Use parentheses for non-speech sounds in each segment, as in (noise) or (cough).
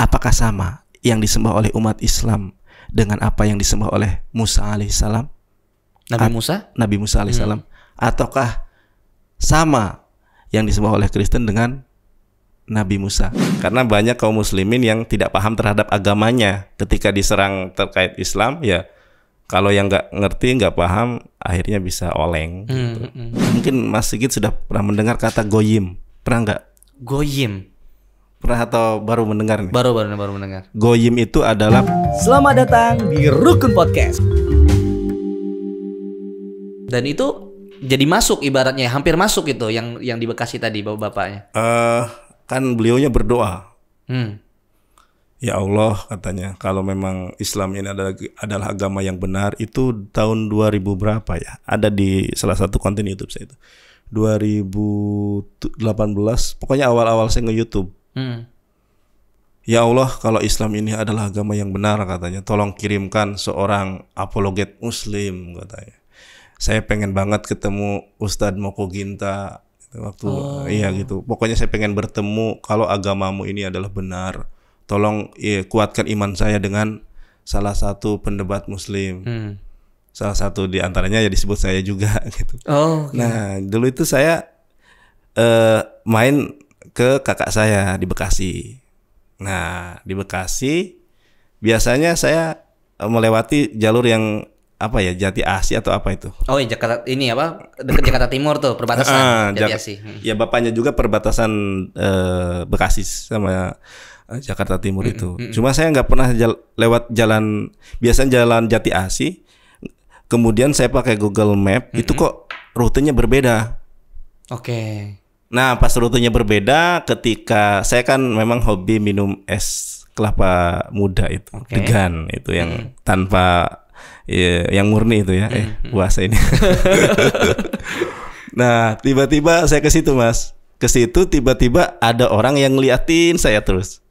Apakah sama yang disembah oleh umat Islam dengan apa yang disembah oleh Musa alaihissalam? Nabi Musa? Nabi Musa alaihissalam. Hmm. Ataukah sama yang disembah oleh Kristen dengan Nabi Musa. Karena banyak kaum muslimin yang tidak paham terhadap agamanya ketika diserang terkait Islam ya kalau yang nggak ngerti nggak paham akhirnya bisa oleng. Hmm, gitu. Hmm, hmm. Mungkin Mas Sigit sudah pernah mendengar kata goyim, pernah nggak? Goyim pernah atau baru mendengar nih? Baru baru baru mendengar. Goyim itu adalah Selamat datang di Rukun Podcast. Dan itu jadi masuk ibaratnya hampir masuk itu yang yang di Bekasi tadi bapak-bapaknya. Eh uh, kan beliaunya berdoa. Hmm. Ya Allah katanya kalau memang Islam ini adalah adalah agama yang benar itu tahun 2000 berapa ya? Ada di salah satu konten YouTube saya itu. 2018 pokoknya awal-awal saya nge YouTube Hmm. Ya Allah, kalau Islam ini adalah agama yang benar katanya, tolong kirimkan seorang apologet Muslim katanya. Saya pengen banget ketemu Ustadz Moko Ginta gitu, waktu oh. iya gitu. Pokoknya saya pengen bertemu kalau agamamu ini adalah benar. Tolong ya, kuatkan iman saya dengan salah satu pendebat Muslim. Hmm. Salah satu di antaranya ya disebut saya juga (laughs) gitu. Oh. Okay. Nah dulu itu saya uh, main ke kakak saya di Bekasi. Nah, di Bekasi biasanya saya eh, melewati jalur yang apa ya Jati Asi atau apa itu? Oh ya Jakarta ini apa dekat Jakarta Timur tuh perbatasan ah, Jati Asi. Hmm. Ya bapaknya juga perbatasan eh, Bekasi sama eh, Jakarta Timur mm itu. Mm -mm. Cuma saya nggak pernah jal lewat jalan biasanya jalan Jati Asi. Kemudian saya pakai Google Map mm itu hmm. kok rutenya berbeda. Oke. Okay. Nah, pas rutenya berbeda ketika saya kan memang hobi minum es kelapa muda itu, okay. degan itu yang hmm. tanpa ya, yang murni itu ya, eh, hmm. eh hmm. puasa ini. (laughs) nah, tiba-tiba saya ke situ, Mas. Ke situ tiba-tiba ada orang yang ngeliatin saya terus.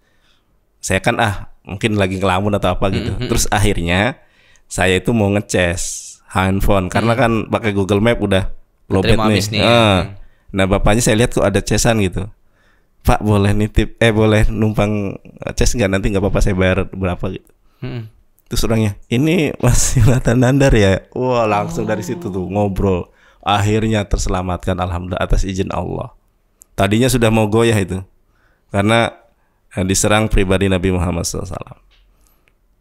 Saya kan ah, mungkin lagi ngelamun atau apa gitu. Hmm. hmm. Terus akhirnya saya itu mau ngeces handphone karena hmm. kan pakai Google Map udah lobet nih. Nah bapaknya saya lihat kok ada cesan gitu. Pak boleh nitip, eh boleh numpang ces nggak nanti nggak apa-apa saya bayar berapa gitu. Hmm. Terus orangnya ini Mas Yonatan Nandar ya. Wah langsung oh. dari situ tuh ngobrol. Akhirnya terselamatkan alhamdulillah atas izin Allah. Tadinya sudah mau goyah itu karena eh, diserang pribadi Nabi Muhammad SAW.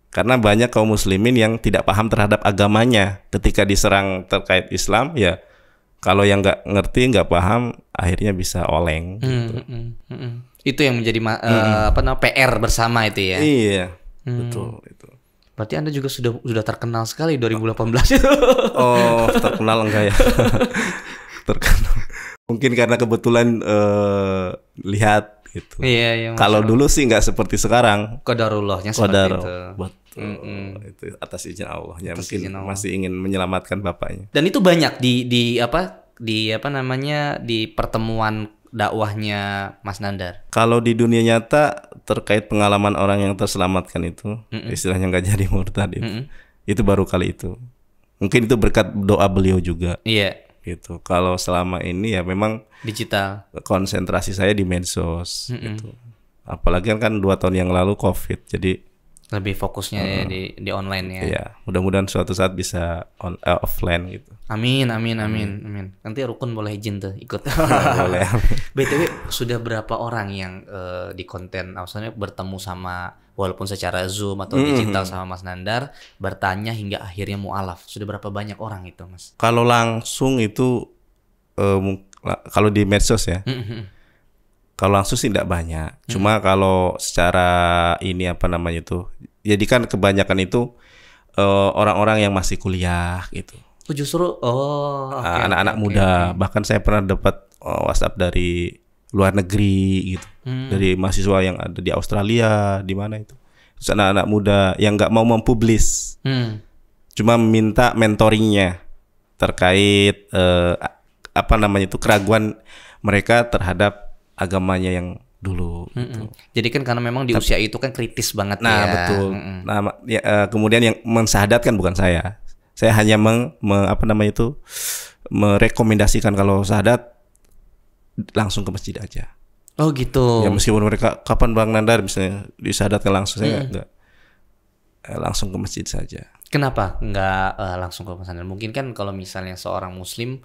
Karena banyak kaum muslimin yang tidak paham terhadap agamanya ketika diserang terkait Islam ya kalau yang nggak ngerti nggak paham akhirnya bisa oleng hmm, gitu. Mm, mm, mm, Itu yang menjadi ma- uh, apa namanya PR bersama itu ya. Iya. Mm. Betul itu. Berarti Anda juga sudah sudah terkenal sekali 2018 itu. (laughs) Oh, terkenal enggak ya? (laughs) terkenal. Mungkin karena kebetulan uh, lihat gitu. Iya, iya. Kalau dulu sih nggak seperti sekarang. Kodarullahnya seperti itu gitu. Mm -hmm. Itu atas izin Allah ya mungkin izin Allah. masih ingin menyelamatkan bapaknya. Dan itu banyak di di apa di apa namanya di pertemuan dakwahnya Mas Nandar? Kalau di dunia nyata terkait pengalaman orang yang terselamatkan itu, mm -hmm. istilahnya nggak jadi murtad itu, mm -hmm. itu baru kali itu. Mungkin itu berkat doa beliau juga. Iya. Yeah. Gitu. Kalau selama ini ya memang digital. Konsentrasi saya di medsos. Mm -mm. Gitu. Apalagi kan, kan dua tahun yang lalu COVID, jadi lebih fokusnya hmm. ya di di online ya. Iya, mudah-mudahan suatu saat bisa on uh, offline gitu. Amin, amin, amin, hmm. amin. Nanti rukun boleh izin tuh ikut. (laughs) ya, boleh. (laughs) BTW sudah berapa orang yang uh, di konten ah, maksudnya bertemu sama walaupun secara Zoom atau digital hmm. sama Mas Nandar bertanya hingga akhirnya mualaf. Sudah berapa banyak orang itu, Mas? Kalau langsung itu uh, kalau di medsos ya. Hmm kalau langsung sih tidak banyak. Hmm. Cuma kalau secara ini apa namanya itu, jadi kan kebanyakan itu eh, orang-orang uh, yang masih kuliah gitu. Oh justru oh ah, anak-anak okay, muda. Okay. Bahkan saya pernah dapat oh, WhatsApp dari luar negeri gitu, hmm. dari mahasiswa yang ada di Australia, di mana itu. Terus anak-anak muda yang nggak mau mempublis, hmm. cuma minta mentoringnya terkait uh, apa namanya itu keraguan mereka terhadap agamanya yang dulu. Mm -mm. Gitu. Jadi kan karena memang di Tapi, usia itu kan kritis banget. Nah ya. betul. Mm -mm. Nah ya, eh, kemudian yang mensahadatkan bukan saya. Saya hanya meng, me, apa namanya itu merekomendasikan kalau sahadat langsung ke masjid aja. Oh gitu. Ya meskipun mereka kapan Bang Nandar misalnya disahadatkan langsung saya mm. enggak eh, langsung ke masjid saja. Kenapa nggak uh, langsung ke pesantren? Mungkin kan kalau misalnya seorang muslim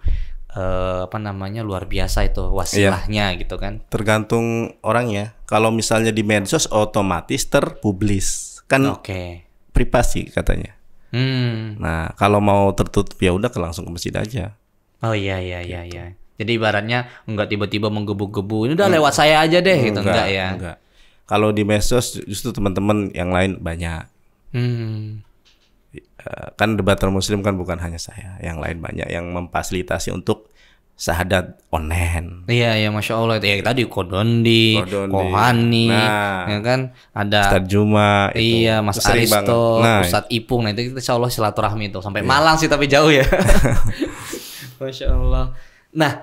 uh, apa namanya luar biasa itu wasilahnya iya. gitu kan. Tergantung orangnya. Kalau misalnya di medsos otomatis terpublis kan. Oke. Okay. Privasi katanya. Hmm. Nah kalau mau tertutup ya udah langsung ke masjid aja. Oh iya iya iya gitu. iya. Jadi ibaratnya enggak tiba-tiba menggebu-gebu. Ini udah hmm. lewat saya aja deh gitu enggak, enggak ya. Enggak. Kalau di medsos justru teman-teman yang lain banyak. Hmm. Eh, kan debater muslim kan bukan hanya saya, yang lain banyak yang memfasilitasi untuk sahadat online. Iya ya masya Allah ya tadi Kodondi, Kodondi. Kohani, nah, ya kan ada Ustaz Juma, iya, itu. iya Mas Sering Aristo, nah, Ustaz Ipung, nah itu kita insya Allah silaturahmi itu sampai iya. Malang sih tapi jauh ya. (laughs) masya Allah. Nah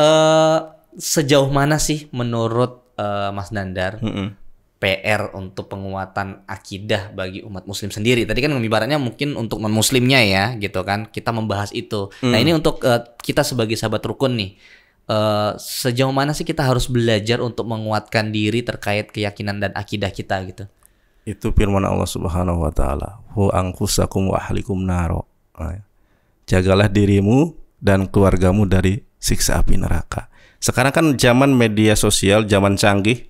uh, sejauh mana sih menurut uh, Mas Dandar mm -mm. PR untuk penguatan akidah bagi umat muslim sendiri. Tadi kan ibaratnya mungkin untuk non muslimnya ya gitu kan. Kita membahas itu. Nah, hmm. Nah, ini untuk uh, kita sebagai sahabat rukun nih. Uh, sejauh mana sih kita harus belajar untuk menguatkan diri terkait keyakinan dan akidah kita gitu? Itu firman Allah Subhanahu wa taala, "Hu angkusakum wa ahlikum naro." Nah, ya. Jagalah dirimu dan keluargamu dari siksa api neraka. Sekarang kan zaman media sosial, zaman canggih,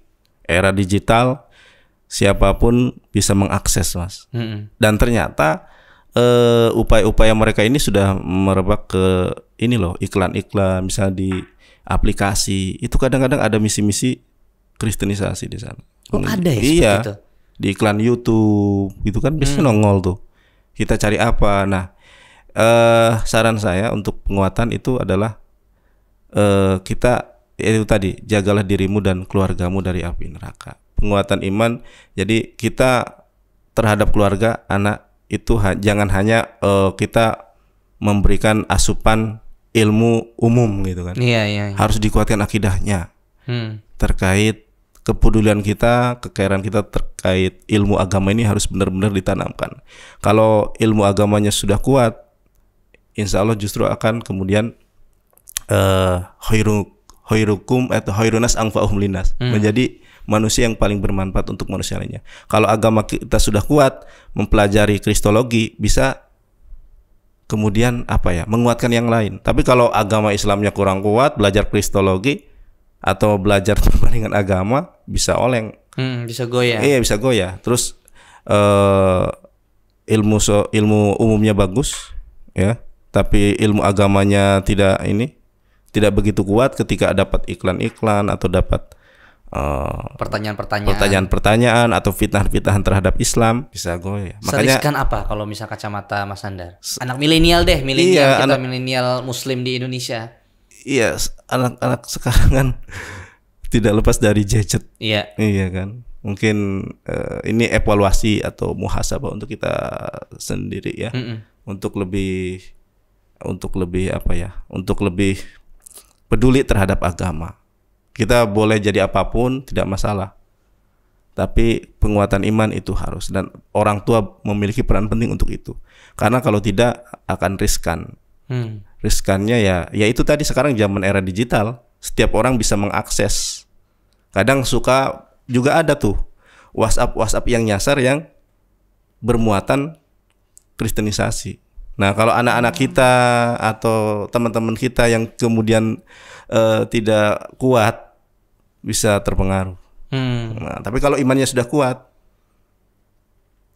era digital siapapun bisa mengakses mas mm -hmm. dan ternyata uh, upaya-upaya mereka ini sudah merebak ke ini loh iklan-iklan misalnya di aplikasi itu kadang-kadang ada misi-misi kristenisasi di sana. Oh ada ya? Iya di iklan YouTube itu kan biasanya mm. nongol tuh kita cari apa. Nah uh, saran saya untuk penguatan itu adalah uh, kita itu tadi jagalah dirimu dan keluargamu dari api neraka penguatan iman jadi kita terhadap keluarga anak itu ha jangan hanya uh, kita memberikan asupan ilmu umum gitu kan iya, iya, iya. harus dikuatkan akidahnya hmm. terkait kepedulian kita, kekairan kita terkait ilmu agama ini harus benar-benar ditanamkan. Kalau ilmu agamanya sudah kuat, insya Allah justru akan kemudian uh, hoirukum atau khairunas angfa'uhum linas. Hmm. Menjadi manusia yang paling bermanfaat untuk manusia lainnya. Kalau agama kita sudah kuat, mempelajari kristologi bisa kemudian apa ya? menguatkan yang lain. Tapi kalau agama Islamnya kurang kuat, belajar kristologi atau belajar perbandingan agama bisa oleng. Hmm, bisa goyah. Iya, bisa goyah. Terus eh ilmu so, ilmu umumnya bagus ya, tapi ilmu agamanya tidak ini tidak begitu kuat ketika dapat iklan-iklan atau dapat eh, pertanyaan-pertanyaan uh, pertanyaan-pertanyaan atau fitnah-fitnahan terhadap Islam bisa ya. Makanya Seriskan apa kalau misal kacamata Mas Andar? Anak milenial deh, milenial iya, kita milenial muslim di Indonesia. Iya, anak-anak sekarang kan (laughs) tidak lepas dari gadget. Iya. Iya kan? Mungkin uh, ini evaluasi atau muhasabah untuk kita sendiri ya. Mm -mm. Untuk lebih untuk lebih apa ya? Untuk lebih peduli terhadap agama. Kita boleh jadi apapun, tidak masalah. Tapi penguatan iman itu harus dan orang tua memiliki peran penting untuk itu. Karena kalau tidak akan riskan. Hmm. Riskannya ya, ya itu tadi sekarang zaman era digital, setiap orang bisa mengakses. Kadang suka juga ada tuh WhatsApp WhatsApp yang nyasar yang bermuatan kristenisasi. Nah, kalau anak-anak kita atau teman-teman kita yang kemudian uh, tidak kuat bisa terpengaruh. Hmm. Nah, tapi kalau imannya sudah kuat,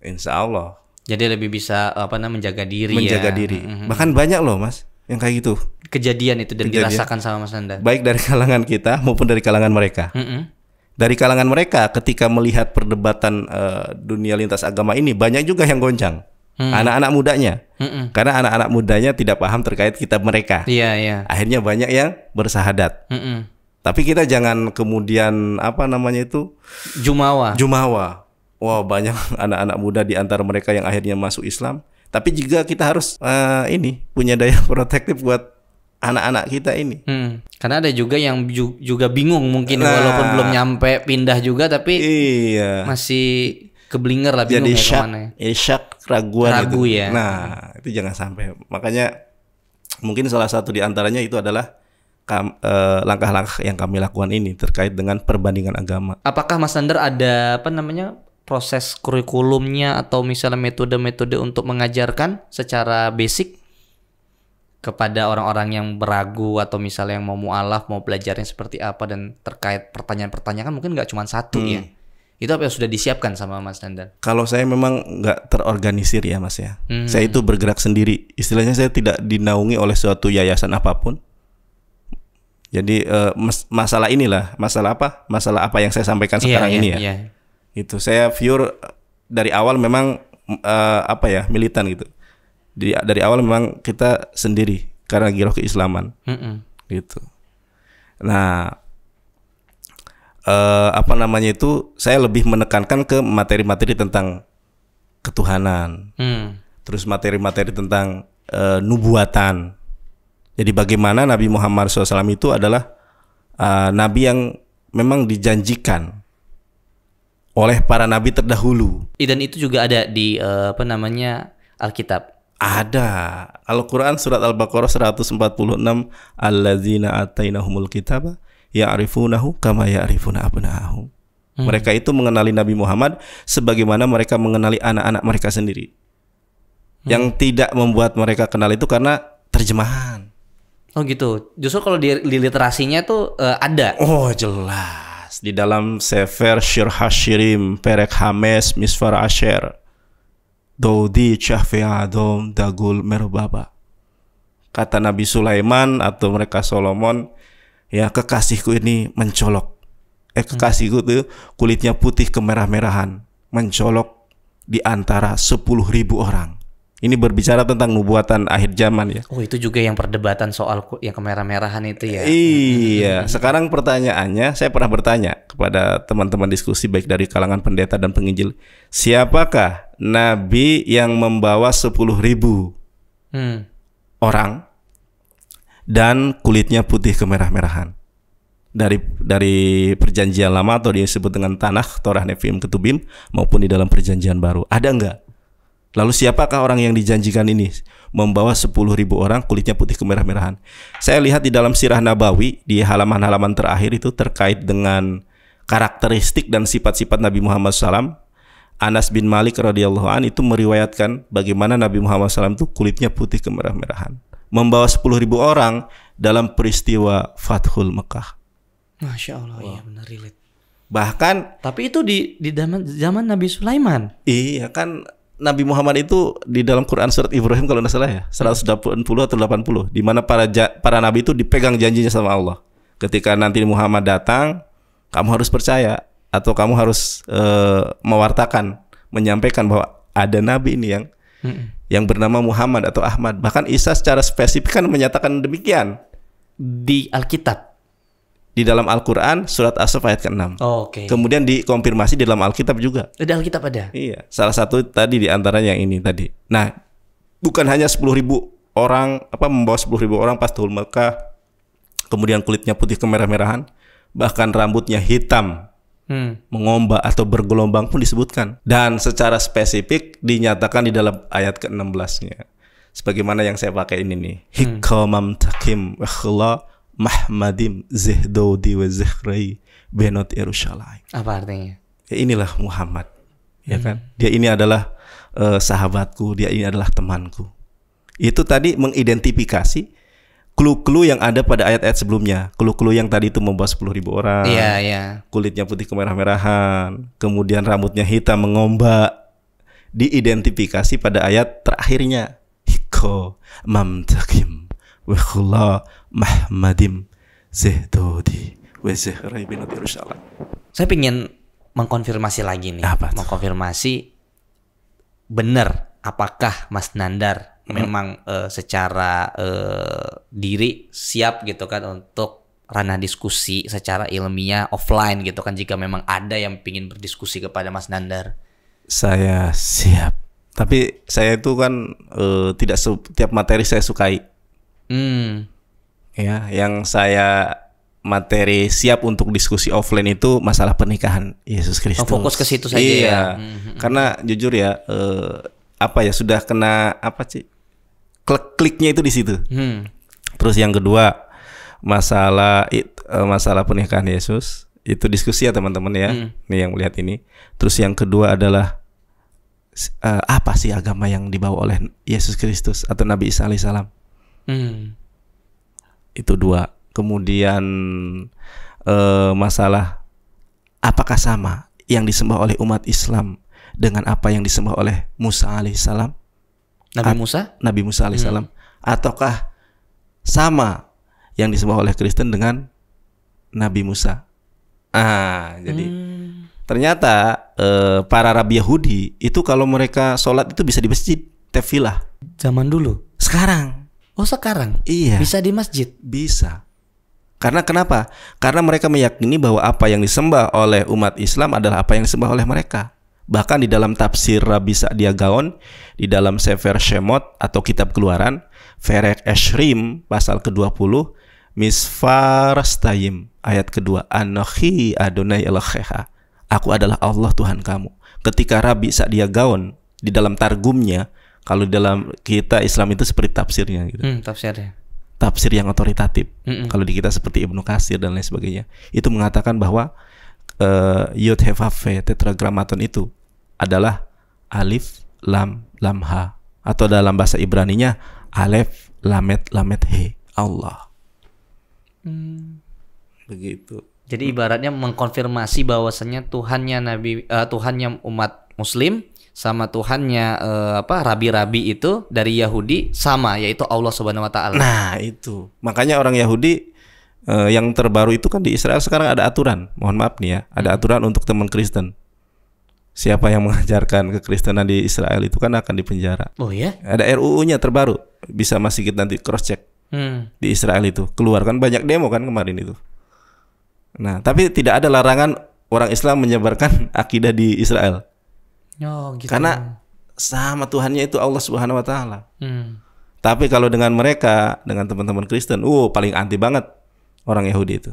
insya Allah. Jadi lebih bisa apa namanya menjaga diri. Menjaga ya. diri. hmm Bahkan banyak loh, mas, yang kayak gitu. Kejadian itu dan Kejadian. dirasakan sama Mas Nanda. Baik dari kalangan kita maupun dari kalangan mereka. hmm Dari kalangan mereka, ketika melihat perdebatan uh, dunia lintas agama ini, banyak juga yang goncang. Hmm. anak-anak mudanya. Mm-mm. Karena anak-anak mudanya tidak paham terkait kitab mereka. yeah, yeah. Akhirnya banyak yang bersahadat. Mm-mm. Tapi kita jangan kemudian apa namanya itu jumawa. Jumawa. Wah, wow, banyak (laughs) anak-anak muda di antara mereka yang akhirnya masuk Islam. Tapi juga kita harus uh, ini punya daya (laughs) protektif buat anak-anak kita ini. Hmm. Karena ada juga yang juga bingung mungkin nah, walaupun belum nyampe pindah juga tapi iya. masih keblinger lah jadi ya syak, ya. Jadi iya, syak keraguan gitu. Ragu itu. ya. Nah, itu jangan sampai. Makanya mungkin salah satu diantaranya itu adalah eh, langkah-langkah yang kami lakukan ini terkait dengan perbandingan agama. Apakah Mas Sander ada apa namanya proses kurikulumnya atau misalnya metode-metode untuk mengajarkan secara basic kepada orang-orang yang beragu atau misalnya yang mau mualaf mau belajarnya seperti apa dan terkait pertanyaan-pertanyaan kan mungkin nggak cuma satu hmm. ya itu apa yang sudah disiapkan sama Mas Nandan? Kalau saya memang nggak terorganisir ya Mas ya. Hmm. Saya itu bergerak sendiri. Istilahnya saya tidak dinaungi oleh suatu yayasan apapun. Jadi uh, mas masalah inilah, masalah apa? Masalah apa yang saya sampaikan iya, sekarang yeah, yeah, ini ya. Yeah. Itu saya pure dari awal memang uh, apa ya, militan gitu. Di, dari awal memang kita sendiri karena giroh keislaman. Mm -mm. Gitu. Nah, uh, apa namanya itu saya lebih menekankan ke materi-materi tentang ketuhanan, hmm. terus materi-materi tentang uh, nubuatan. Jadi bagaimana Nabi Muhammad SAW itu adalah uh, nabi yang memang dijanjikan oleh para nabi terdahulu. Dan itu juga ada di uh, apa namanya Alkitab. Ada. Al-Qur'an surat Al-Baqarah 146 alladzina atainahumul kitaba ya'rifunahu kama ya'rifuna abna'ahum. Hmm. Mereka itu mengenali Nabi Muhammad sebagaimana mereka mengenali anak-anak mereka sendiri. Hmm. Yang tidak membuat mereka kenal itu karena terjemahan. Oh gitu. Justru kalau di, di literasinya itu uh, eh, ada. Oh jelas. Di dalam Sefer Shir Hashirim, Perek Hames, Misfar Asher, Daudi, Cahfi Adom, Dagul Merubaba. Kata Nabi Sulaiman atau mereka Solomon, ya kekasihku ini mencolok eh kekasihku tuh kulitnya putih kemerah-merahan mencolok di antara sepuluh ribu orang ini berbicara tentang nubuatan akhir zaman ya. Oh itu juga yang perdebatan soal yang kemerah-merahan itu ya. Iya. Sekarang pertanyaannya, saya pernah bertanya kepada teman-teman diskusi baik dari kalangan pendeta dan penginjil, siapakah nabi yang membawa sepuluh ribu hmm. orang dan kulitnya putih kemerah-merahan. Dari dari perjanjian lama atau disebut dengan tanah Torah nefim Ketubim maupun di dalam perjanjian baru. Ada enggak? Lalu siapakah orang yang dijanjikan ini? Membawa ribu orang kulitnya putih kemerah-merahan. Saya lihat di dalam sirah Nabawi di halaman-halaman terakhir itu terkait dengan karakteristik dan sifat-sifat Nabi Muhammad SAW Anas bin Malik radhiyallahu an itu meriwayatkan bagaimana Nabi Muhammad SAW itu kulitnya putih kemerah-merahan membawa 10.000 orang dalam peristiwa Fathul Mekah. Masya Allah, wow. iya benar relate. Bahkan tapi itu di di zaman zaman Nabi Sulaiman. Iya kan Nabi Muhammad itu di dalam Quran surat Ibrahim kalau tidak salah ya 180 atau 80 di mana para para nabi itu dipegang janjinya sama Allah. Ketika nanti Muhammad datang, kamu harus percaya atau kamu harus e, mewartakan menyampaikan bahwa ada nabi ini yang yang bernama Muhammad atau Ahmad. Bahkan Isa secara spesifik kan menyatakan demikian di Alkitab. Di dalam Al-Qur'an surat as ayat ke-6. Oh, Okay. Kemudian dikonfirmasi di dalam Alkitab juga. Eh, di Alkitab ada. Iya, salah satu tadi di antaranya yang ini tadi. Nah, bukan hanya 10.000 orang apa membawa 10.000 orang pas Tuhul Mekah kemudian kulitnya putih kemerah-merahan, bahkan rambutnya hitam hmm. mengombak atau bergelombang pun disebutkan dan secara spesifik dinyatakan di dalam ayat ke-16-nya sebagaimana yang saya pakai ini nih hmm. hikamam takim ikhla mahmadim zihdodi wa zihrai benot irushalai apa artinya ya inilah Muhammad ya hmm. kan dia ini adalah uh, sahabatku dia ini adalah temanku itu tadi mengidentifikasi clue-clue yang ada pada ayat-ayat sebelumnya. Clue-clue yang tadi itu membawa ribu orang. yeah, Yeah. Kulitnya putih kemerah-merahan, kemudian rambutnya hitam mengombak. Diidentifikasi pada ayat terakhirnya. Hiko mamtakim wekhula mahmadim zehdodi wezehrai zihrai bin Saya ingin mengkonfirmasi lagi nih. Apa Mengkonfirmasi benar apakah Mas Nandar memang uh, secara uh, diri siap gitu kan untuk ranah diskusi secara ilmiah offline gitu kan jika memang ada yang ingin berdiskusi kepada Mas Nandar. Saya siap. Tapi saya itu kan uh, tidak setiap materi saya sukai. Hmm. Ya, yang saya materi siap untuk diskusi offline itu masalah pernikahan Yesus Kristus. Oh, fokus ke situ saja iya. ya. Karena jujur ya eh, apa ya sudah kena apa sih klik kliknya itu di situ. Hmm. Terus yang kedua masalah eh, masalah pernikahan Yesus itu diskusi ya teman-teman ya. Hmm. Nih yang melihat ini. Terus yang kedua adalah uh, apa sih agama yang dibawa oleh Yesus Kristus atau Nabi Isa alaihissalam? Hmm. Itu dua. Kemudian uh, masalah apakah sama yang disembah oleh umat Islam dengan apa yang disembah oleh Musa alaihissalam? Nabi Musa? Nabi Musa alaihissalam. Hmm. Ataukah sama yang disembah oleh Kristen dengan Nabi Musa? Ah, jadi hmm. ternyata eh, para rabi Yahudi itu kalau mereka sholat itu bisa di masjid, tefilah. Zaman dulu. Sekarang. Oh sekarang? Iya. Bisa di masjid? Bisa. Karena kenapa? Karena mereka meyakini bahwa apa yang disembah oleh umat Islam adalah apa yang disembah oleh mereka. Bahkan di dalam tafsir Rabi Sa'dia Gaon, di dalam Sefer Shemot atau Kitab Keluaran, Ferek Eshrim, pasal ke-20, Misfar Stayim, ayat kedua, Anohi Adonai Elokheha, Aku adalah Allah Tuhan kamu. Ketika Rabi Sa'dia Gaon, di dalam targumnya, kalau dalam kita Islam itu seperti tafsirnya gitu. Hmm, tafsirnya. Tafsir yang otoritatif. Mm -mm. Kalau di kita seperti Ibnu Kasir dan lain sebagainya. Itu mengatakan bahwa uh, eh, Yod Hefave tetragrammaton itu adalah alif lam lam ha atau dalam bahasa Ibraninya alef lamet lamet he Allah. Hmm. Begitu. Jadi ibaratnya mengkonfirmasi bahwasannya Tuhannya Nabi uh, Tuhannya umat Muslim sama Tuhannya uh, apa rabi-rabi itu dari Yahudi sama yaitu Allah Subhanahu wa taala. Nah, itu. Makanya orang Yahudi uh, yang terbaru itu kan di Israel sekarang ada aturan. Mohon maaf nih ya, ada hmm. aturan untuk teman Kristen. Siapa yang (laughs) mengajarkan kekristenan di Israel itu kan akan dipenjara. Oh ya? Ada RUU-nya terbaru. Bisa masih kita nanti cross check. Hmm. Di Israel itu Keluarkan banyak demo kan kemarin itu. Nah, tapi tidak ada larangan orang Islam menyebarkan (laughs) akidah di Israel. Oh, gitu. Karena sama Tuhannya itu Allah Subhanahu wa taala. Hmm. Tapi kalau dengan mereka, dengan teman-teman Kristen, uh paling anti banget orang Yahudi itu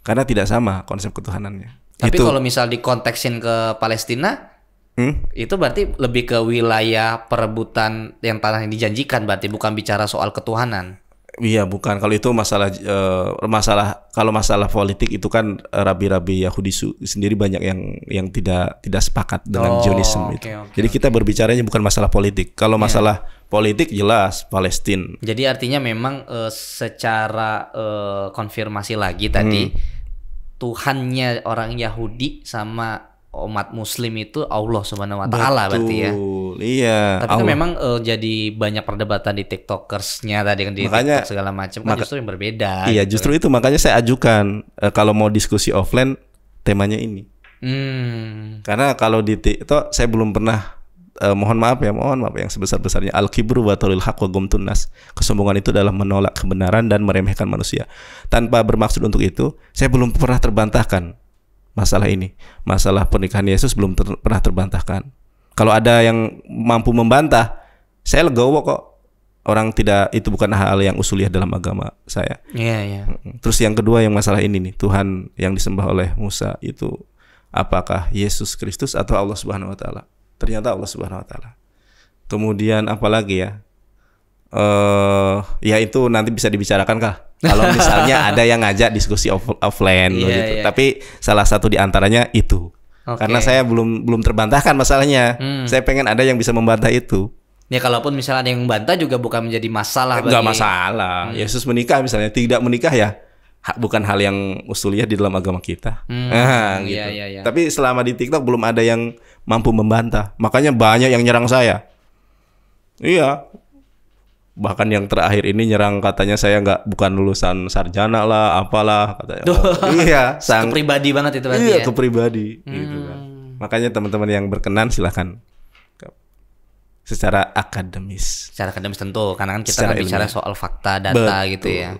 karena tidak sama konsep ketuhanannya. Tapi itu. kalau misal dikonteksin ke Palestina, hmm? itu berarti lebih ke wilayah perebutan yang tanah yang dijanjikan berarti bukan bicara soal ketuhanan. Iya, bukan. Kalau itu masalah uh, masalah kalau masalah politik itu kan rabi-rabi Yahudi su sendiri banyak yang yang tidak tidak sepakat dengan oh, Zionisme okay, itu. Okay, Jadi okay. kita berbicaranya bukan masalah politik. Kalau yeah. masalah politik jelas Palestina. Jadi artinya memang uh, secara uh, konfirmasi lagi tadi hmm. Tuhannya orang Yahudi sama umat muslim itu Allah Subhanahu wa taala berarti ya. Iya. Tapi Allah. memang uh, jadi banyak perdebatan di TikTokersnya tadi kan di makanya, TikTok segala macam kan justru yang berbeda. Iya, gitu justru itu makanya saya ajukan uh, kalau mau diskusi offline temanya ini. Hmm. Karena kalau di TikTok saya belum pernah uh, mohon maaf ya, mohon maaf yang sebesar-besarnya al-kibru wa taril haq wa gumtunnas. Kesombongan itu adalah menolak kebenaran dan meremehkan manusia. Tanpa bermaksud untuk itu, saya belum pernah terbantahkan masalah ini. Masalah pernikahan Yesus belum ter pernah terbantahkan. Kalau ada yang mampu membantah, saya legowo kok. Orang tidak itu bukan hal yang usuliah dalam agama saya. Iya, iya. Terus yang kedua yang masalah ini nih, Tuhan yang disembah oleh Musa itu apakah Yesus Kristus atau Allah Subhanahu wa taala? Ternyata Allah Subhanahu wa taala. Kemudian apalagi ya? Eh, uh, ya itu nanti bisa dibicarakan kah? Kalau misalnya ada yang ngajak diskusi off offline yeah, iya, gitu. Yeah. Tapi salah satu diantaranya itu. Okay. Karena saya belum belum terbantahkan masalahnya. Hmm. Saya pengen ada yang bisa membantah itu. Ya kalaupun misalnya ada yang membantah juga bukan menjadi masalah Enggak bagi... masalah. Hmm. Yesus menikah misalnya, tidak menikah ya ha, bukan hal yang usuliah di dalam agama kita. Hmm, nah, gitu. yeah, yeah, Tapi selama di TikTok belum ada yang mampu membantah. Makanya banyak yang nyerang saya. Iya, bahkan yang terakhir ini nyerang katanya saya nggak bukan lulusan sarjana lah apalah katanya iya (laughs) sang pribadi banget itu iya ya? kepribadi hmm. gitu kan hmm. makanya teman-teman yang berkenan silahkan secara akademis secara akademis tentu karena kan kita kan bicara soal fakta data Betul. gitu ya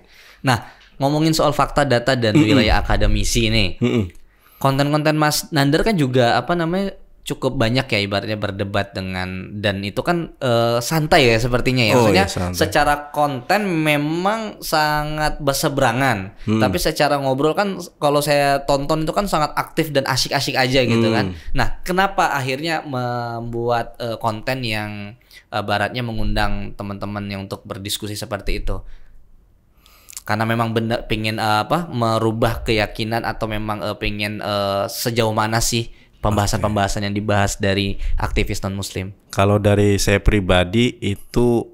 nah ngomongin soal fakta data dan mm -mm. wilayah akademisi nih mm -mm konten-konten Mas Nander kan juga apa namanya cukup banyak ya ibaratnya berdebat dengan dan itu kan uh, santai ya sepertinya ya. Oh, Maksudnya iya, secara konten memang sangat berseberangan, hmm. tapi secara ngobrol kan kalau saya tonton itu kan sangat aktif dan asik-asik aja gitu kan. hmm. kan. Nah, kenapa akhirnya membuat uh, konten yang uh, baratnya mengundang teman-teman yang untuk berdiskusi seperti itu? karena memang benar pingin uh, apa merubah keyakinan atau memang uh, pengen uh, sejauh mana sih pembahasan-pembahasan yang dibahas dari aktivis non muslim. Kalau dari saya pribadi itu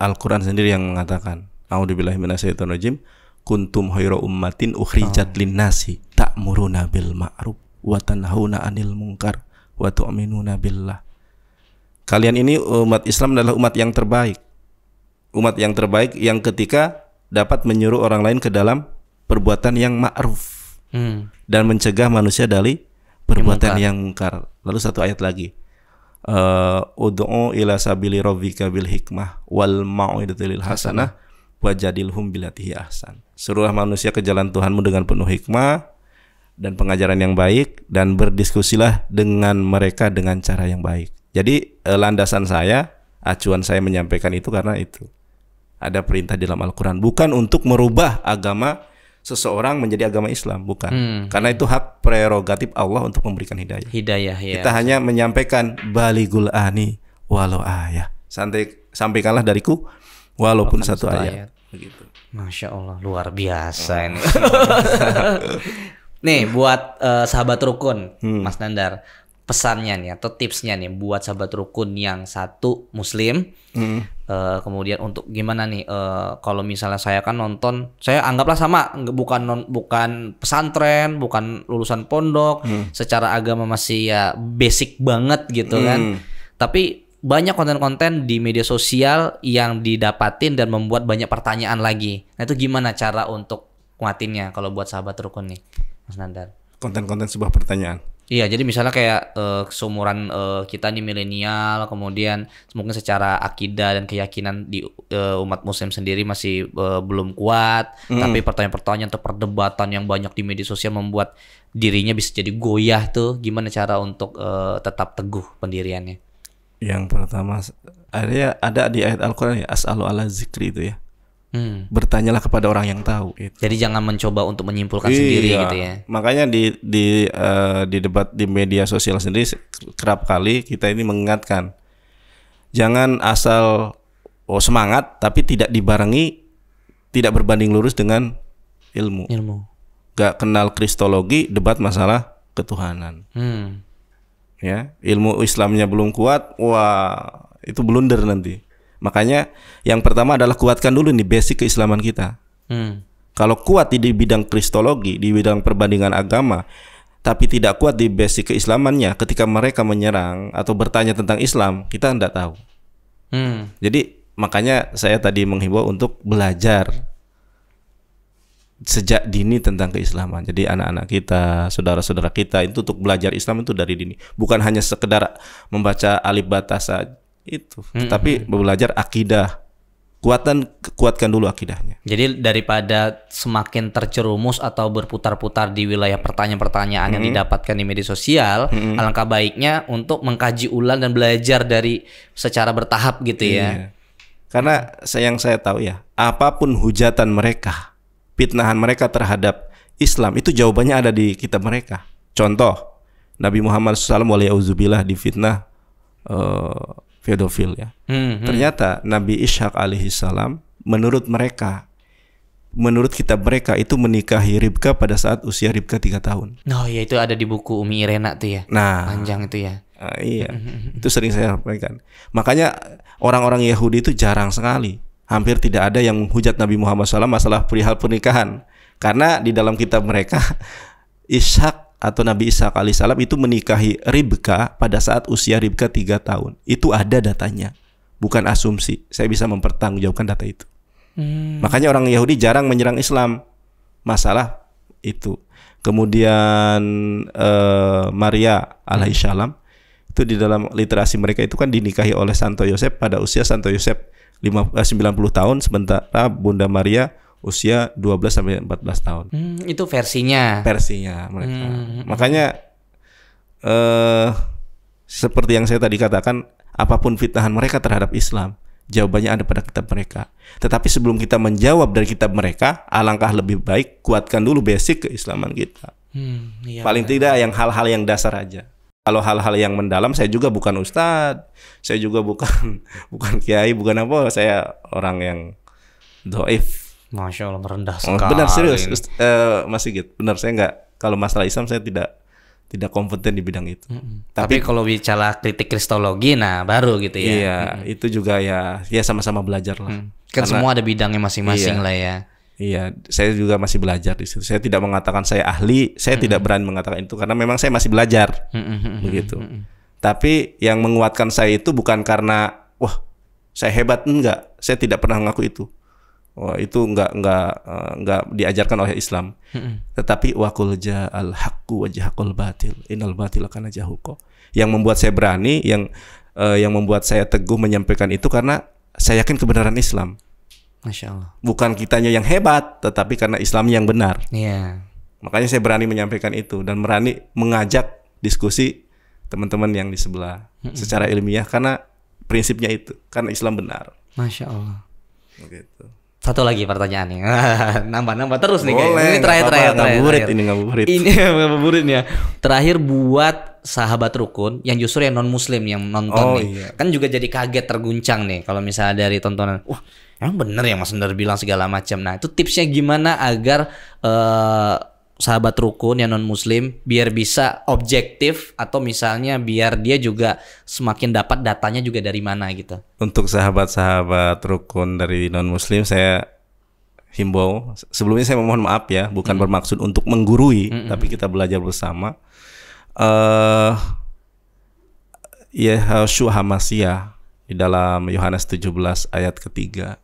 Al-Qur'an sendiri yang mengatakan, "A'udzubillahi minasyaitonirrajim, kuntum khairu ummatin ukhrijat oh. linnasi ta'muruna bil ma'ruf wa tanhauna 'anil munkar wa tu'minuna billah." Kalian ini umat Islam adalah umat yang terbaik. Umat yang terbaik yang ketika dapat menyuruh orang lain ke dalam perbuatan yang ma'ruf hmm. dan mencegah manusia dari perbuatan yang mungkar. Lalu satu ayat lagi. Uh, ila sabili rabbika bil hikmah wal mau'idatil hasanah wajadilhum bilatihi ahsan. Suruhlah manusia ke jalan Tuhanmu dengan penuh hikmah dan pengajaran yang baik dan berdiskusilah dengan mereka dengan cara yang baik. Jadi eh, landasan saya, acuan saya menyampaikan itu karena itu. Ada perintah di dalam Al-Qur'an bukan untuk merubah agama seseorang menjadi agama Islam, bukan. Hmm. Karena itu hak prerogatif Allah untuk memberikan hidayah. Hidayah ya. Kita hanya menyampaikan baligul ani walau ayah. Santai sampaikanlah dariku walaupun, walaupun satu, ayat. ayat. Begitu. Masya Allah, luar biasa ini. (laughs) Nih buat uh, sahabat rukun, hmm. Mas Nandar pesannya nih atau tipsnya nih buat sahabat rukun yang satu muslim mm. uh, kemudian untuk gimana nih uh, kalau misalnya saya kan nonton saya anggaplah sama bukan non bukan pesantren bukan lulusan pondok mm. secara agama masih ya basic banget gitu mm. kan hmm. tapi banyak konten-konten di media sosial yang didapatin dan membuat banyak pertanyaan lagi nah itu gimana cara untuk kuatinnya kalau buat sahabat rukun nih Mas Nandar konten-konten sebuah pertanyaan Iya, jadi misalnya kayak uh, seumuran uh, kita nih milenial, kemudian mungkin secara akidah dan keyakinan di uh, umat muslim sendiri masih uh, belum kuat, mm. tapi pertanyaan-pertanyaan atau perdebatan yang banyak di media sosial membuat dirinya bisa jadi goyah tuh. Gimana cara untuk uh, tetap teguh pendiriannya? Yang pertama ada ada di ayat Al-Qur'an ya, as'alu ala zikri itu ya. Hmm. Bertanyalah kepada orang yang tahu. Gitu. Jadi jangan mencoba untuk menyimpulkan iya, sendiri gitu ya. Makanya di di uh, di debat di media sosial sendiri kerap kali kita ini mengingatkan jangan asal oh semangat tapi tidak dibarengi tidak berbanding lurus dengan ilmu. Ilmu. Gak kenal kristologi debat masalah ketuhanan. Hmm. Ya, ilmu Islamnya belum kuat, wah itu blunder nanti. Makanya yang pertama adalah kuatkan dulu nih basic keislaman kita. Hmm. Kalau kuat di bidang kristologi, di bidang perbandingan agama, tapi tidak kuat di basic keislamannya, ketika mereka menyerang atau bertanya tentang Islam, kita tidak tahu. Hmm. Jadi makanya saya tadi menghimbau untuk belajar sejak dini tentang keislaman. Jadi anak-anak kita, saudara-saudara kita itu untuk belajar Islam itu dari dini. Bukan hanya sekedar membaca alif bata saja itu. Mm -hmm. Tapi belajar akidah. Kuatan kuatkan dulu akidahnya. Jadi daripada semakin tercerumus atau berputar-putar di wilayah pertanyaan-pertanyaan -hmm. yang didapatkan di media sosial, -hmm. alangkah baiknya untuk mengkaji ulang dan belajar dari secara bertahap gitu ya. Iya. Karena yang saya tahu ya, apapun hujatan mereka, fitnahan mereka terhadap Islam itu jawabannya ada di kitab mereka. Contoh, Nabi Muhammad SAW oleh auzubillah difitnah uh, eh, pedofil ya. Hmm, hmm. Ternyata Nabi Ishak alaihi salam menurut mereka menurut kitab mereka itu menikahi Ribka pada saat usia Ribka tiga tahun. Oh iya itu ada di buku Umi Irena tuh ya. Nah, panjang itu ya. Uh, iya. Hmm, hmm, hmm. itu sering saya sampaikan. Makanya orang-orang Yahudi itu jarang sekali, hampir tidak ada yang menghujat Nabi Muhammad SAW masalah perihal pernikahan. Karena di dalam kitab mereka (laughs) Ishak atau Nabi Isa kali alaihissalam itu menikahi Ribka pada saat usia Ribka tiga tahun. Itu ada datanya, bukan asumsi. Saya bisa mempertanggungjawabkan data itu. Hmm. Makanya orang Yahudi jarang menyerang Islam. Masalah itu. Kemudian eh, Maria alaihissalam hmm. itu di dalam literasi mereka itu kan dinikahi oleh Santo Yosef pada usia Santo Yosef 90 eh, tahun sementara Bunda Maria usia 12 sampai 14 tahun. Hmm, itu versinya. Versinya mereka. Hmm, hmm, hmm. Makanya eh seperti yang saya tadi katakan, apapun fitnahan mereka terhadap Islam, jawabannya ada pada kitab mereka. Tetapi sebelum kita menjawab dari kitab mereka, alangkah lebih baik kuatkan dulu basic keislaman kita. Hmm, iya Paling tidak yang hal-hal yang dasar aja. Kalau hal-hal yang mendalam, saya juga bukan ustadz, saya juga bukan (laughs) bukan kiai, bukan apa, saya orang yang doif Masya Allah merendah oh, sekali. Benar serius, Ust, uh, eh, Mas Sigit. Benar saya nggak kalau masalah Islam saya tidak tidak kompeten di bidang itu. Mm -hmm. Tapi, Tapi kalau bicara kritik kristologi, nah baru gitu ya. Iya, mm -hmm. itu juga ya, ya sama-sama belajar lah. Mm. Kan Karena, semua ada bidangnya masing-masing iya, lah ya. Iya, saya juga masih belajar di situ. Saya tidak mengatakan saya ahli, saya mm -hmm. tidak berani mengatakan itu karena memang saya masih belajar, mm -hmm. begitu. Mm -hmm. Tapi yang menguatkan saya itu bukan karena wah saya hebat enggak, saya tidak pernah mengaku itu Wah, itu nggak nggak eh, nggak diajarkan oleh Islam. Hmm. Tetapi wakul al haqqu wajhaqul batil. inal batila kana hukum Yang membuat saya berani, yang uh, yang membuat saya teguh menyampaikan itu karena saya yakin kebenaran Islam. Masya Allah. Bukan kitanya yang hebat, tetapi karena Islam yang benar. Iya. Makanya saya berani menyampaikan itu dan berani mengajak diskusi teman-teman yang di sebelah hmm. secara ilmiah karena prinsipnya itu karena Islam benar. Masya Allah. Begitu satu lagi pertanyaan nih. (laughs) Nambah-nambah terus nih Boleh, Ini terakhir terakhir, apa, terakhir, ngaburit terakhir. ini ngaburit. Ini (laughs) ngaburit ya. Terakhir buat sahabat rukun yang justru yang non muslim yang nonton oh, nih. Iya. Kan juga jadi kaget terguncang nih kalau misalnya dari tontonan. Wah, emang bener ya Mas Sundar bilang segala macam. Nah, itu tipsnya gimana agar uh, sahabat rukun yang non muslim biar bisa objektif atau misalnya biar dia juga semakin dapat datanya juga dari mana gitu. Untuk sahabat-sahabat rukun dari non muslim saya himbau sebelumnya saya mohon maaf ya bukan mm. bermaksud untuk menggurui mm -hmm. tapi kita belajar bersama. Eh ya, uh, Yehoshua Hamasia di dalam Yohanes 17 ayat ketiga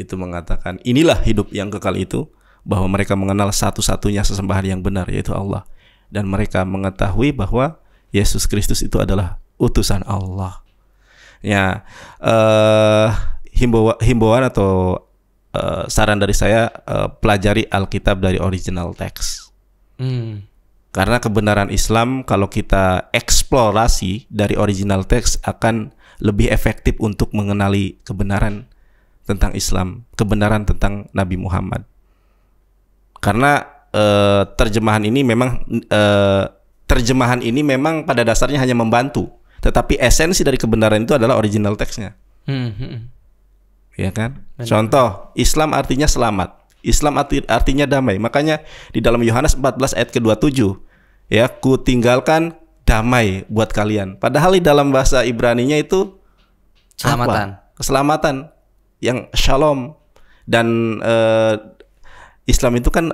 itu mengatakan inilah hidup yang kekal itu bahwa mereka mengenal satu-satunya sesembahan yang benar yaitu Allah dan mereka mengetahui bahwa Yesus Kristus itu adalah utusan Allah. Ya, eh himbauan himbauan atau eh, saran dari saya eh, pelajari Alkitab dari original text. Hmm. Karena kebenaran Islam kalau kita eksplorasi dari original text akan lebih efektif untuk mengenali kebenaran tentang Islam, kebenaran tentang Nabi Muhammad. Karena e, terjemahan ini memang e, terjemahan ini memang pada dasarnya hanya membantu, tetapi esensi dari kebenaran itu adalah original teksnya. Hmm, hmm, hmm. Ya kan? Benar. Contoh, Islam artinya selamat. Islam arti, artinya damai. Makanya di dalam Yohanes 14 ayat ke-27, ya, ku tinggalkan damai buat kalian. Padahal di dalam bahasa Ibrani-nya itu keselamatan. Keselamatan yang shalom dan e, Islam itu kan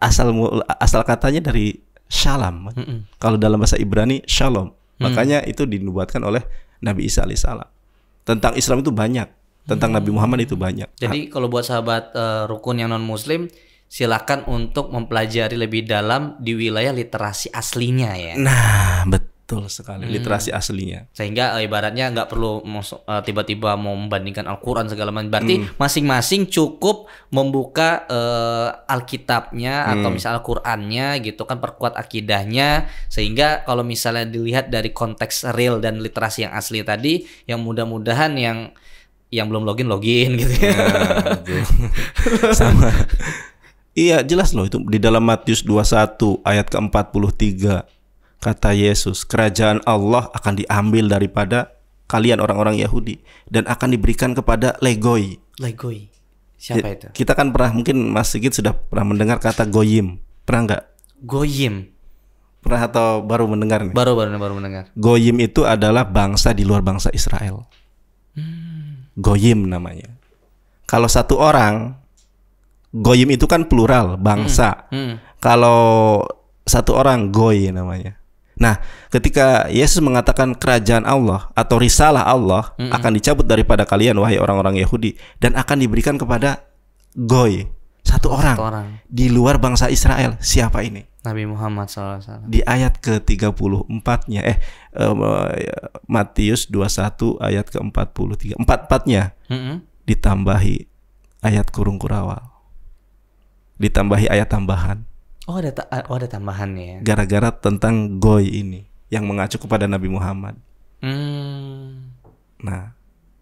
asal asal katanya dari shalom. Mm -mm. Kalau dalam bahasa Ibrani shalom. Mm. Makanya itu dinubuatkan oleh Nabi Isa alaihissalam. Tentang Islam itu banyak, tentang mm. Nabi Muhammad itu banyak. Jadi kalau buat sahabat uh, rukun yang non muslim silakan untuk mempelajari lebih dalam di wilayah literasi aslinya ya. Nah, betul Betul sekali, hmm. literasi aslinya. Sehingga eh, ibaratnya nggak perlu eh, tiba-tiba mau membandingkan Al-Quran segala macam. Berarti masing hmm. masing-masing cukup membuka uh, Alkitabnya hmm. atau misal Al-Qurannya gitu kan perkuat akidahnya. Sehingga kalau misalnya dilihat dari konteks real dan literasi yang asli tadi, yang mudah-mudahan yang yang belum login login gitu ya. Nah, (laughs) Sama. Iya jelas loh itu di dalam Matius 21 ayat ke-43 Kata Yesus, kerajaan Allah akan diambil daripada kalian orang-orang Yahudi dan akan diberikan kepada legoi. Legoi. Siapa ya, itu? Kita kan pernah mungkin Mas Sigit sudah pernah mendengar kata goyim. Pernah nggak? Goyim. Pernah atau baru mendengar nih? Baru baru baru mendengar. Goyim itu adalah bangsa di luar bangsa Israel. Hmm. Goyim namanya. Kalau satu orang goyim itu kan plural bangsa. Hmm. Hmm. Kalau satu orang goy namanya. Nah, ketika Yesus mengatakan kerajaan Allah atau risalah Allah mm -mm. akan dicabut daripada kalian wahai orang-orang Yahudi dan akan diberikan kepada goy satu orang, satu orang di luar bangsa Israel. Siapa ini? Nabi Muhammad SAW. Di ayat ke-34-nya eh uh, Matius 21 ayat ke-43. Empat-empatnya mm -mm. ditambahi ayat kurung kurawal. Ditambahi ayat tambahan Oh ada ta oh ada tambahannya. Ya? Gara-gara tentang goy ini yang mengacu kepada Nabi Muhammad. Hmm. Nah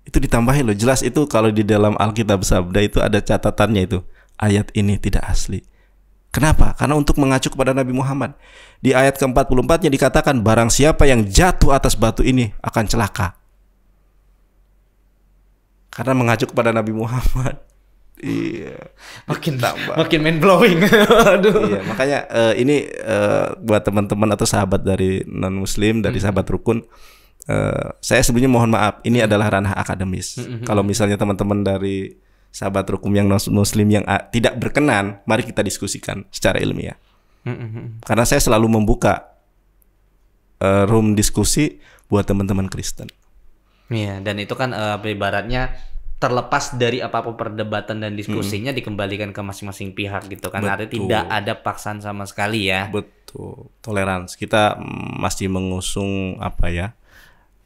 itu ditambahin loh jelas itu kalau di dalam Alkitab Sabda itu ada catatannya itu ayat ini tidak asli. Kenapa? Karena untuk mengacu kepada Nabi Muhammad. Di ayat ke-44-nya dikatakan barang siapa yang jatuh atas batu ini akan celaka. Karena mengacu kepada Nabi Muhammad. Iya. Makin tambah. Makin main blowing. (laughs) Aduh. Iya, makanya uh, ini uh, buat teman-teman atau sahabat dari non muslim, dari hmm. sahabat rukun uh, saya sebenarnya mohon maaf, ini mm-hmm. adalah ranah akademis. Hmm. Kalau misalnya teman-teman dari sahabat rukun yang non muslim yang ah, tidak berkenan, mari kita diskusikan secara ilmiah. Hmm. Karena saya selalu membuka uh, room diskusi buat teman-teman Kristen. Iya, dan itu kan uh, ibaratnya terlepas dari apapun perdebatan dan diskusinya hmm. dikembalikan ke masing-masing pihak gitu kan artinya tidak ada paksaan sama sekali ya betul toleransi kita masih mengusung apa ya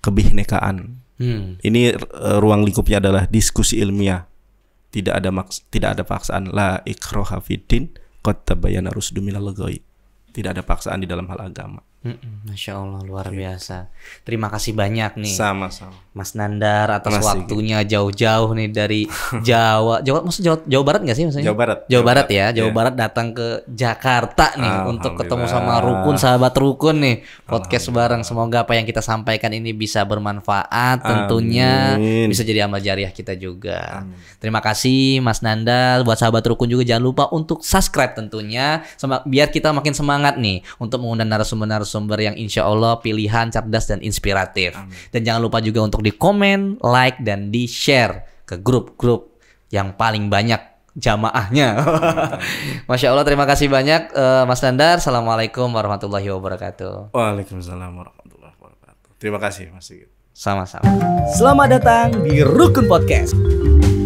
kebinekaan hmm. ini eh, ruang lingkupnya adalah diskusi ilmiah tidak ada maks tidak ada paksaan la ikroha fiddin qad tabayyana rusdu minal tidak ada paksaan di dalam hal agama Masya Allah luar iya. biasa. Terima kasih banyak nih. Sama-sama. Mas Nandar atas Masih waktunya jauh-jauh gitu. nih dari (laughs) Jawa. Jawa maksud Jawa, Jawa Barat nggak sih maksudnya? Jawa Barat. Jawa, Jawa Barat, Barat ya. Jawa yeah. Barat datang ke Jakarta nih untuk ketemu sama rukun sahabat rukun nih podcast bareng. Semoga apa yang kita sampaikan ini bisa bermanfaat tentunya Amin. bisa jadi amal jariah kita juga. Amin. Terima kasih Mas Nandar buat sahabat rukun juga jangan lupa untuk subscribe tentunya biar kita makin semangat nih untuk mengundang narasumber-narasumber narasumber yang insya Allah pilihan, cerdas, dan inspiratif. Amin. Dan jangan lupa juga untuk di komen, like, dan di share ke grup-grup yang paling banyak jamaahnya. (laughs) Masya Allah, terima kasih banyak uh, Mas Nandar. Assalamualaikum warahmatullahi wabarakatuh. Waalaikumsalam warahmatullahi wabarakatuh. Terima kasih Mas Sigit. Sama-sama. Selamat datang di Rukun Podcast.